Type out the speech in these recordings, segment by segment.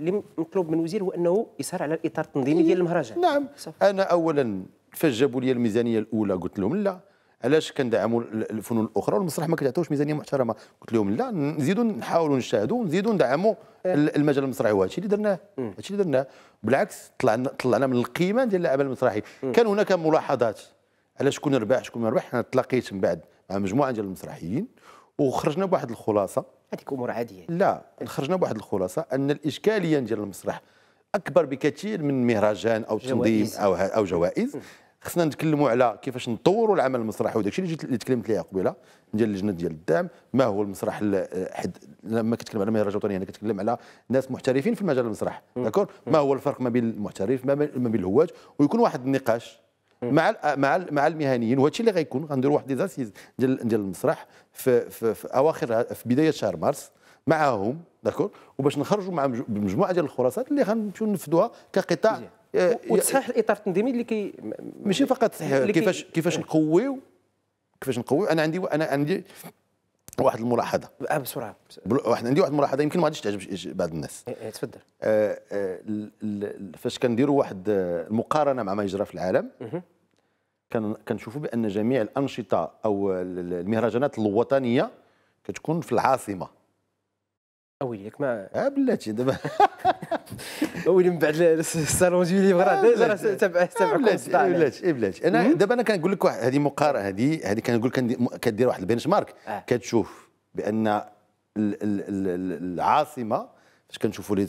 اللي مطلوب من الوزير هو انه يسهر على الاطار التنظيمي ديال إيه. المهرجان نعم صح. انا اولا فجبوا لي الميزانيه الاولى قلت لهم لا علاش كندعموا الفنون الاخرى والمسرح ما كتعطيوش ميزانيه محترمه قلت لهم لا نزيدوا نحاولوا نشاهدوا ونزيدوا ندعموا إيه. المجال المسرحي وهذا الشيء اللي درناه هذا الشيء اللي درناه بالعكس طلعنا طلعنا من القيمه ديال العمل المسرحي كان هناك ملاحظات على شكون ربح شكون ما ربح انا تلاقيت من بعد مع مجموعه ديال المسرحيين وخرجنا بواحد الخلاصه هذيك امور عاديه لا خرجنا بواحد الخلاصه ان الاشكاليه ديال المسرح اكبر بكثير من مهرجان او تنظيم او او جوائز خصنا نتكلموا على كيفاش نطوروا العمل المسرحي وداك الشيء اللي تكلمت ليه قبيله ديال اللجنه ديال الدعم ما هو المسرح حد لما كتكلم على مهرجان وطني هنا كتكلم على ناس محترفين في مجال المسرح داكور ما هو الفرق ما بين المحترف ما بين الهواج ويكون واحد النقاش مع مع مع المهنيين الشيء اللي غيكون غندير واحد ليزاسيز ديال ديال المسرح في, في, في اواخر في بدايه شهر مارس معاهم داكور وباش نخرجوا مع مجموعه ديال الخراسات اللي غنمشيو نفذوها كقطاع آه، وتصحيح الاطار التنظيمي اللي كي ماشي فقط كيفاش كيفاش نقويو كيفاش نقويو انا عندي انا عندي واحد الملاحظه اه بسرعه واحد عندي واحد الملاحظه يمكن ما غاديش تعجب بعض الناس إيه، إيه، تفضل آه آه فاش كنديروا واحد آه، المقارنه مع ما يجرى في العالم كنشوفوا بان جميع الانشطه او المهرجانات الوطنيه كتكون في العاصمه اويليك ما اه بلاتي دابا ويلي من بعد الصالون ديو ليفغ راه ديجا تبع تبع بلاتي آه، إيه، إيه، بلاتي انا دابا انا كنقول لك واحد هذه مقارنه هذه هذه كنقول كدير واحد البنش مارك آه. كتشوف بان العاصمه فاش كنشوفوا لي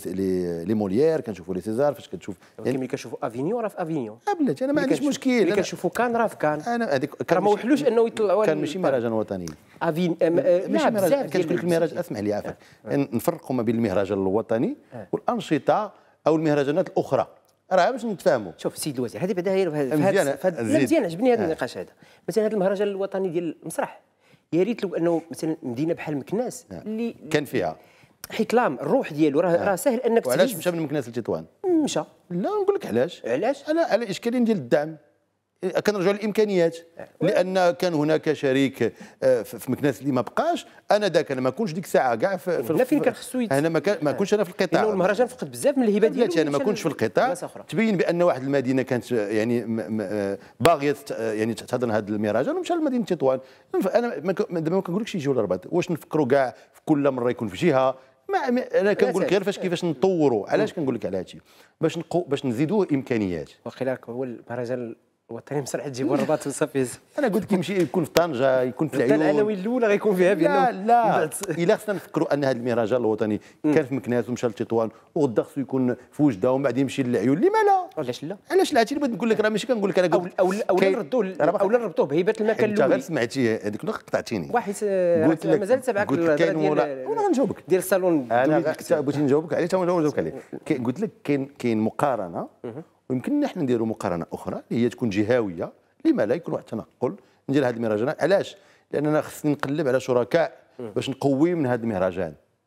لي موليير كنشوفوا لي سيزار فاش كتشوف يعني ملي كنشوفوا افينيون راه في افينيون آه، بلاتي انا ما عنديش مشكل ملي كنشوفوا كان راه في كان انا هذيك راه ما وحلوش انه يطلعوا كان ماشي مهرجان وطني افين ماشي مهرجان كتقول لك المهرجان اسمح لي عافاك نفرقوا ما بين المهرجان الوطني والانشطه او المهرجانات الاخرى راه باش نتفاهموا شوف السيد الوزير هذه بعدا هي مزيان عجبني هذا آه. النقاش هذا مثلا هذا المهرجان الوطني ديال المسرح يا ريت لو انه مثلا مدينه بحال مكناس آه. اللي كان فيها حكلام الروح ديالو راه آه. راه سهل انك علاش مشى من مكناس لتطوان مشى لا نقول لك علاش علاش على على اشكالين ديال الدعم كنرجعوا للامكانيات لان كان هناك شريك آه، في مكناس اللي ما بقاش انا ذاك انا ما كنتش ديك الساعه كاع في لا فين كان خصو انا ما, كان ما كنتش انا في القطاع لانه المهرجان فقد بزاف من الهبه ديالو انا ما كنتش في القطاع تبين بان واحد المدينه كانت آه، يعني آه، باغيه يعني تحتضن هذا المهرجان ومشى لمدينه تطوان انا دابا ما كنقولكش يجيو الرباط واش نفكروا كاع في كل مره يكون في جهه ما انا كنقول لك غير فاش كيفاش نطوروا علاش كنقول لك على هادشي باش نقو باش نزيدوه امكانيات وخلالك هو المهرجان والثاني مسرح تجيب الرباط وصافي انا قلت لك يمشي يكون في طنجه يكون في العيون العناوين الاولى غيكون فيها لا لا الا خصنا نفكروا ان هذا المهرجان الوطني كان في مكناس ومشى لتطوان وغدا خصو يكون في وجده ومن بعد يمشي للعيون لما لا علاش لا علاش لا عرفتي بغيت نقول لك راه ماشي كنقول لك انا قلت اولا اولا نردوه اولا نربطوه بهيبه المكان الاول انت غير سمعتي هذيك النقطه قطعتيني واحد آه، قلت لك مازال تبعك قلت لك كاين انا غنجاوبك ديال الصالون انا بغيت نجاوبك عليه تا نجاوبك عليه قلت لك كاين كاين مقارنه ويمكن احنا نديروا مقارنه اخرى اللي هي تكون جهويه لما لا يكون واحد التنقل ندير هذا المهرجان علاش لاننا خصني نقلب على شركاء باش نقوي من هذا المهرجان